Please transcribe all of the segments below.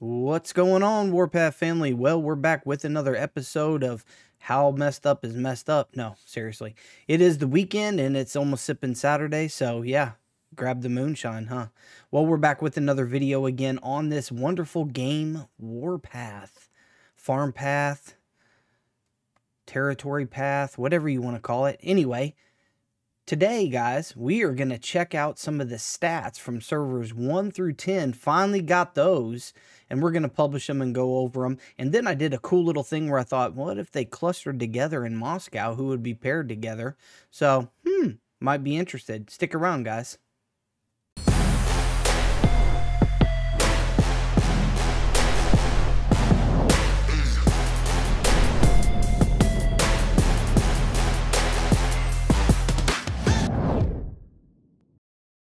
What's going on, Warpath family? Well, we're back with another episode of How Messed Up is Messed Up. No, seriously. It is the weekend and it's almost sipping Saturday, so yeah, grab the moonshine, huh? Well, we're back with another video again on this wonderful game, Warpath. Farm Path, Territory Path, whatever you want to call it. Anyway, Today, guys, we are going to check out some of the stats from servers 1 through 10. Finally got those and we're going to publish them and go over them. And then I did a cool little thing where I thought, what if they clustered together in Moscow? Who would be paired together? So, hmm, might be interested. Stick around, guys.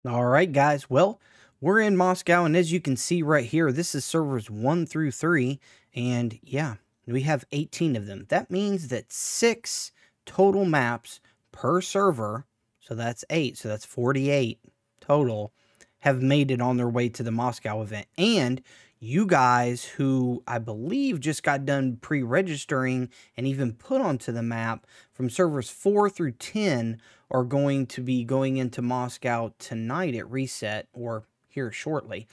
All right, guys. Well, we're in Moscow, and as you can see right here, this is servers 1 through 3, and yeah, we have 18 of them. That means that 6 total maps per server, so that's 8, so that's 48 total, have made it on their way to the Moscow event. And you guys who I believe just got done pre registering and even put onto the map from servers 4 through 10 are going to be going into Moscow tonight at reset or here shortly.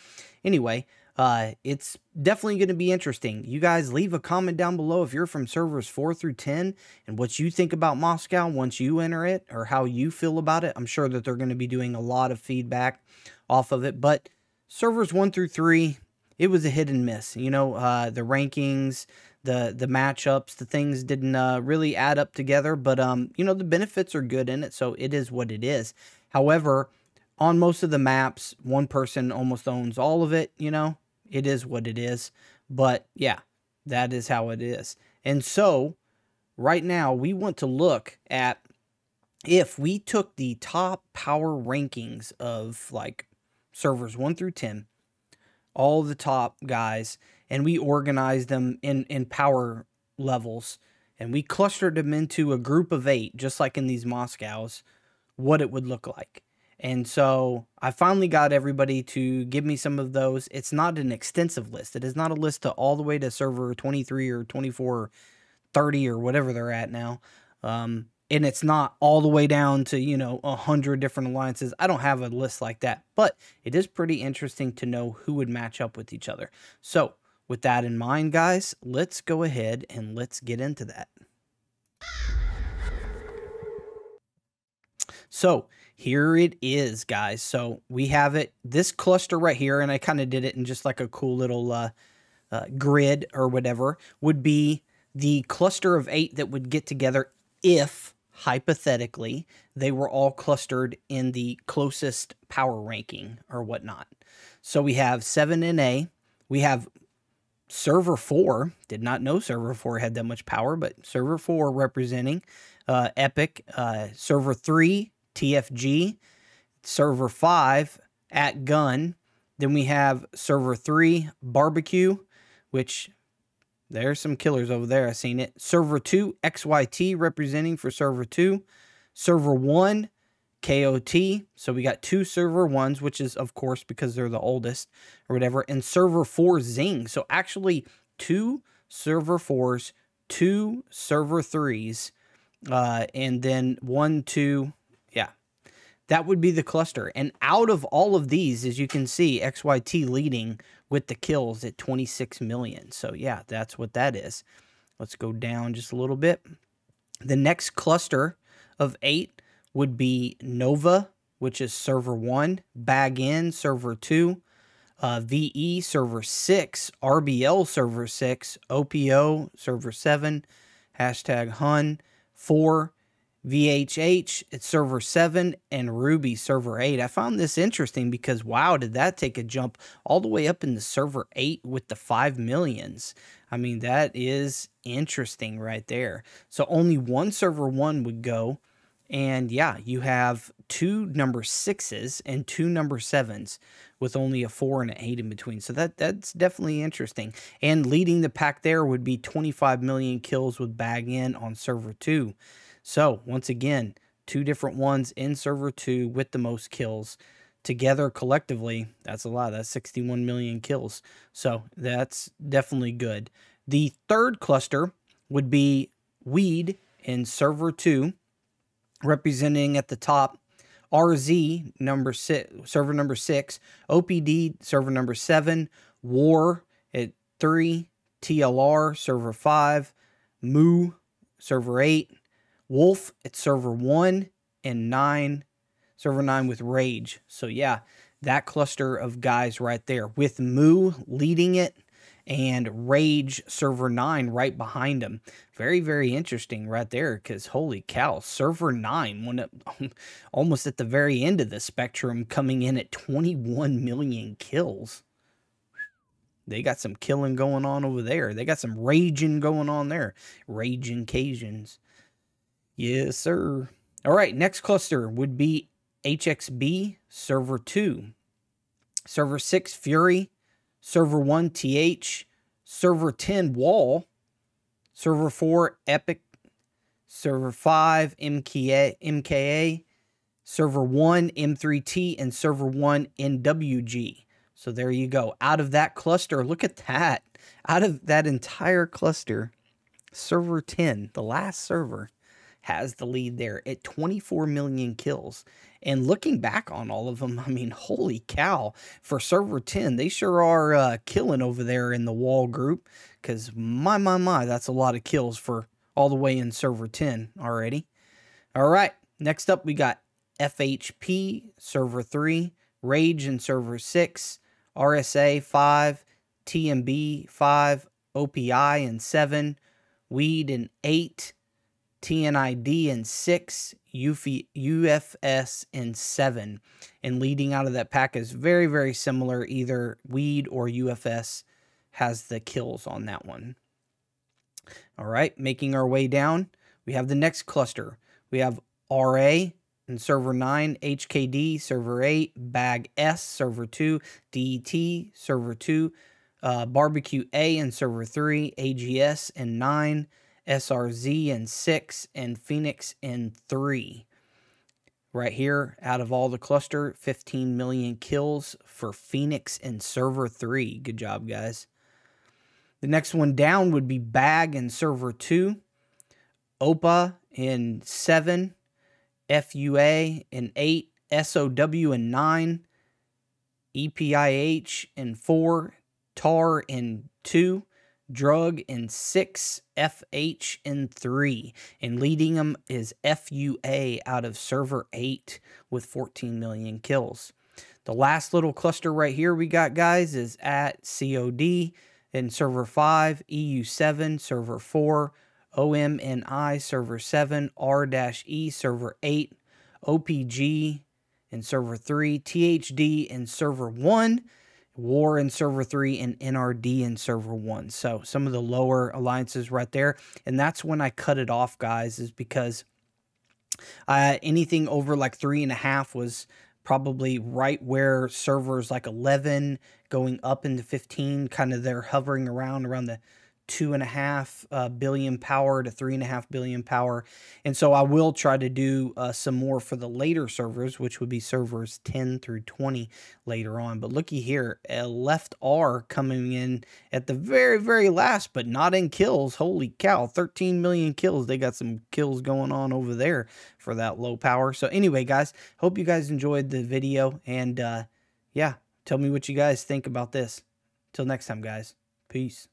Anyway, uh, it's definitely going to be interesting. You guys leave a comment down below if you're from servers 4 through 10 and what you think about Moscow once you enter it or how you feel about it. I'm sure that they're going to be doing a lot of feedback off of it, but servers 1 through 3, it was a hit and miss. You know, uh, the rankings, the the matchups, the things didn't uh, really add up together, but um, you know, the benefits are good in it, so it is what it is. However, on most of the maps, one person almost owns all of it, you know? It is what it is. But yeah, that is how it is. And so, right now, we want to look at if we took the top power rankings of like servers 1 through 10, all the top guys, and we organized them in, in power levels, and we clustered them into a group of eight, just like in these Moscows, what it would look like. And so I finally got everybody to give me some of those. It's not an extensive list. It is not a list to all the way to server 23 or 24, or 30 or whatever they're at now. Um, and it's not all the way down to, you know, 100 different alliances. I don't have a list like that, but it is pretty interesting to know who would match up with each other. So with that in mind, guys, let's go ahead and let's get into that. So here it is, guys. So we have it, this cluster right here, and I kind of did it in just like a cool little uh, uh, grid or whatever, would be the cluster of eight that would get together if, hypothetically, they were all clustered in the closest power ranking or whatnot. So we have 7 and A. We have server 4. Did not know server 4 had that much power, but server 4 representing uh, Epic. Uh, server 3 TFG, server five at gun. Then we have server three barbecue, which there's some killers over there. I seen it. Server two XYT representing for server two. Server one KOT. So we got two server ones, which is of course because they're the oldest or whatever, and server four Zing. So actually two server fours, two server threes, uh, and then one, two, yeah. That would be the cluster. And out of all of these, as you can see, XYT leading with the kills at 26 million. So, yeah, that's what that is. Let's go down just a little bit. The next cluster of eight would be Nova, which is server one, Bag In, server two, uh, VE, server six, RBL, server six, OPO, server seven, hashtag Hun, four, VHH at server 7 and Ruby server 8. I found this interesting because wow, did that take a jump all the way up into server 8 with the 5 millions. I mean, that is interesting right there. So only one server 1 would go and yeah, you have two number 6s and two number 7s with only a 4 and an 8 in between. So that that's definitely interesting. And leading the pack there would be 25 million kills with bag in on server 2. So once again, two different ones in server two with the most kills together collectively. That's a lot. That's 61 million kills. So that's definitely good. The third cluster would be Weed in server two, representing at the top RZ number six, server number six, OPD server number seven, War at three, TLR server five, Moo server eight, Wolf at server one and nine, server nine with Rage. So, yeah, that cluster of guys right there with Moo leading it and Rage Server 9 right behind him. Very, very interesting right there because holy cow, Server 9 went almost at the very end of the spectrum, coming in at 21 million kills. They got some killing going on over there. They got some raging going on there. Raging Cajuns. Yes, sir. All right, next cluster would be HXB server 2, server 6 Fury, server 1 TH, server 10 Wall, server 4 Epic, server 5 MKA, MKA server 1 M3T, and server 1 NWG. So there you go. Out of that cluster, look at that. Out of that entire cluster, server 10, the last server, has the lead there at 24 million kills. And looking back on all of them, I mean, holy cow, for server 10, they sure are uh, killing over there in the wall group because my, my, my, that's a lot of kills for all the way in server 10 already. All right, next up we got FHP, server 3, Rage and server 6, RSA 5, TMB 5, OPI and 7, Weed and 8, TNID in six, Uf- UFS in seven. And leading out of that pack is very, very similar. Either Weed or UFS has the kills on that one. All right, making our way down, we have the next cluster. We have RA and server 9, HKD, server 8, bag S, server 2, DET, server 2, uh, barbecue A and server 3, AGS and 9, SRZ in six, and Phoenix in three. Right here, out of all the cluster, 15 million kills for Phoenix and Server 3. Good job, guys. The next one down would be Bag and Server 2, OPA in 7, FUA in 8, SOW in 9, EPIH in 4, TAR in 2, drug in six, FH in three, and leading them is FUA out of server eight with 14 million kills. The last little cluster right here we got, guys, is at COD in server five, EU7, server four, OMNI server seven, R-E server eight, OPG in server three, THD in server one, War in server 3 and NRD in server 1. So some of the lower alliances right there. And that's when I cut it off, guys, is because uh, anything over like three and a half was probably right where servers like 11 going up into 15 kind of they're hovering around around the two and a half uh, billion power to three and a half billion power. And so I will try to do uh, some more for the later servers, which would be servers 10 through 20 later on. But looky here, a left R coming in at the very, very last, but not in kills. Holy cow, 13 million kills. They got some kills going on over there for that low power. So anyway, guys, hope you guys enjoyed the video. And uh, yeah, tell me what you guys think about this. Till next time, guys. Peace.